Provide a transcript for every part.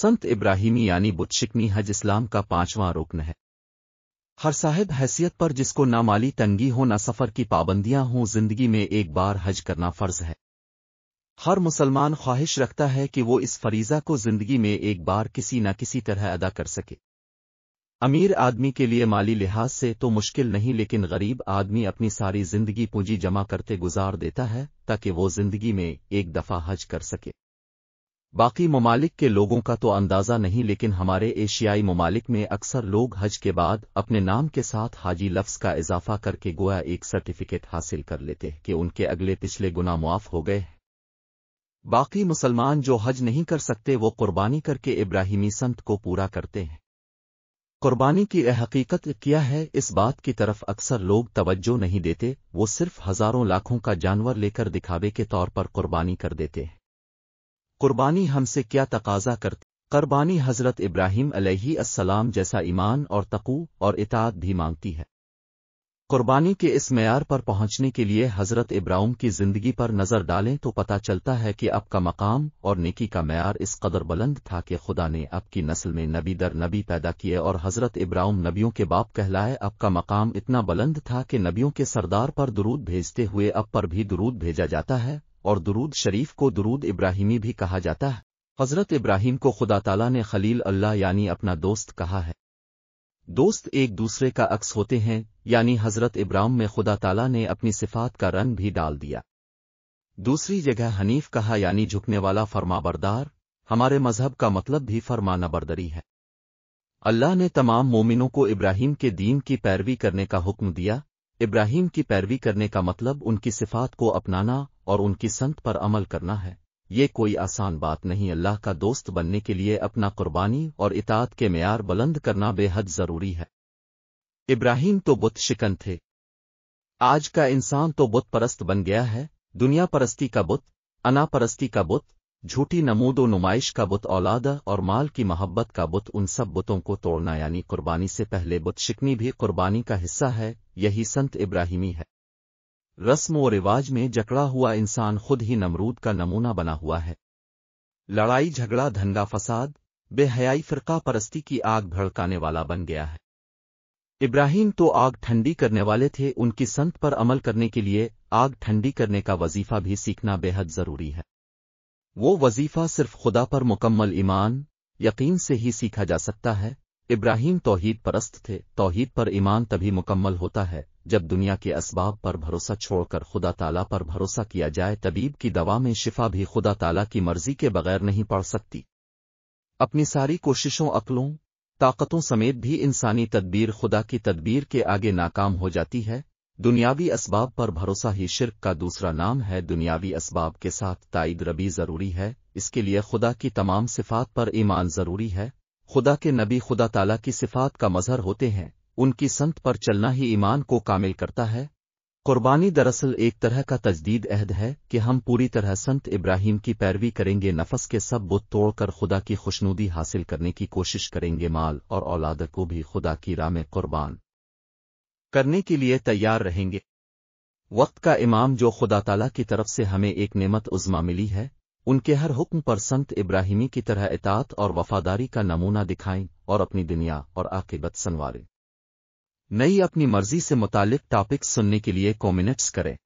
संत इब्राहिमी यानी बुतशिकनी हज इस्लाम का पांचवां रुकन है हर साहिब हैसियत पर जिसको ना माली तंगी हो ना सफ़र की पाबंदियां हों जिंदगी में एक बार हज करना फ़र्ज है हर मुसलमान ख्वाहिश रखता है कि वो इस फरीज़ा को ज़िंदगी में एक बार किसी न किसी तरह अदा कर सके अमीर आदमी के लिए माली लिहाज से तो मुश्किल नहीं लेकिन गरीब आदमी अपनी सारी ज़िंदगी पूंजी जमा करते गुजार देता है ताकि वो ज़िंदगी में एक दफ़ा हज कर सके बाकी ममालिक के लोगों का तो अंदाज़ा नहीं लेकिन हमारे एशियाई ममालिक में अक्सर लोग हज के बाद अपने नाम के साथ हाजी लफ्स का इजाफा करके गोया एक सर्टिफिकेट हासिल कर लेते कि उनके अगले पिछले गुना मुआफ हो गए बाकी मुसलमान जो हज नहीं कर सकते वो कुर्बानी करके इब्राहिमी संत को पूरा करते हैं कुर्बानी की हकीकत क्या है इस बात की तरफ अक्सर लोग तवज्जो नहीं देते वो सिर्फ हजारों लाखों का जानवर लेकर दिखावे के तौर पर कुर्बानी कर देते हैं कुर्बानी हमसे क्या तकाजा करती कुर्बानी हज़रत इब्राहिम अलैहिस्सलाम जैसा ईमान और तकू और इतात भी मांगती है कुर्बानी के इस मैार पर पहुंचने के लिए हज़रत इब्राहिम की ज़िंदगी पर नज़र डालें तो पता चलता है कि आपका मकाम और नेकी का मैार इस कदर बुलंद था कि खुदा ने आपकी नस्ल में नबी दर नबी पैदा किए और हज़रत इब्राहिम नबियों के बाप कहलाए आपका मकाम इतना बुलंद था कि नबियों के सरदार पर दुरूद भेजते हुए अब पर भी दुरूद भेजा जाता है और दुरूद शरीफ को दुरूद इब्राहिमी भी कहा जाता है हज़रत इब्राहिम को खुदा ताला ने खलील अल्लाह यानी अपना दोस्त कहा है दोस्त एक दूसरे का अक्स होते हैं यानी हज़रत इब्राहिम में खुदा ताला ने अपनी सिफात का रंग भी डाल दिया दूसरी जगह हनीफ कहा यानी झुकने वाला फरमाबरदार हमारे मजहब का मतलब भी बरदरी है अल्लाह ने तमाम मोमिनों को इब्राहिम के दीन की पैरवी करने का हुक्म दिया इब्राहिम की पैरवी करने का मतलब उनकी सिफात को अपनाना और उनकी संत पर अमल करना है ये कोई आसान बात नहीं अल्लाह का दोस्त बनने के लिए अपना कुर्बानी और इतात के मैार बुलंद करना बेहद ज़रूरी है इब्राहिम तो बुत शिकन थे आज का इंसान तो बुत परस्त बन गया है दुनिया परस्ती का बुत अनापरस्ती का बुत झूठी नमूदो नुमाइश का बुत औलाद और माल की मोहब्बत का बुत उन सब बुतों को तोड़ना यानी कुर्बानी से पहले बुत शिकनी भी कुर्बानी का हिस्सा है यही संत इब्राहिमी है रस्म व रिवाज में जकड़ा हुआ इंसान खुद ही नमरूद का नमूना बना हुआ है लड़ाई झगड़ा धंधा फसाद बेहयाई फिरका परस्ती की आग भड़काने वाला बन गया है इब्राहिम तो आग ठंडी करने वाले थे उनकी संत पर अमल करने के लिए आग ठंडी करने का वजीफा भी सीखना बेहद ज़रूरी है वो वजीफा सिर्फ खुदा पर मुकम्मल ईमान यकीन से ही सीखा जा सकता है इब्राहिम तोहहीद परस्त थे तोहहीद पर ईमान तभी मुकम्मल होता है जब दुनिया के इसबाब पर भरोसा छोड़कर खुदा ताला पर भरोसा किया जाए तबीब की दवा में शिफा भी खुदा ताला की मर्जी के बगैर नहीं पड़ सकती अपनी सारी कोशिशों अकलों ताकतों समेत भी इंसानी तदबीर खुदा की तदबीर के आगे नाकाम हो जाती है दुनियावी इसबाब पर भरोसा ही शिरक का दूसरा नाम है दुनियावी इसबाब के साथ ताइद रबी ज़रूरी है इसके लिए खुदा की तमाम सिफात पर ईमान ज़रूरी है खुदा के नबी खुदा ताला की सिफात का मजहर होते हैं उनकी संत पर चलना ही ईमान को कामिल करता है कुर्बानी दरअसल एक तरह का तजदीद अहद है कि हम पूरी तरह संत इब्राहिम की पैरवी करेंगे नफस के सब बुत तोड़कर खुदा की खुशनुदी हासिल करने की कोशिश करेंगे माल और औलाद को भी खुदा की राम कुर्बान करने के लिए तैयार रहेंगे वक्त का इमाम जो खुदा तला की तरफ से हमें एक नेमत उजमा मिली है उनके हर हुक्म पर संत इब्राहिमी की तरह इतात और वफादारी का नमूना दिखाएं और अपनी दुनिया और आकिबत संवारें नई अपनी मर्जी से मुतालिक टॉपिक्स सुनने के लिए कॉमिनेट्स करें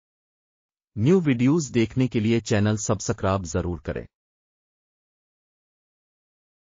न्यू वीडियोज देखने के लिए चैनल सब्सक्राइब जरूर करें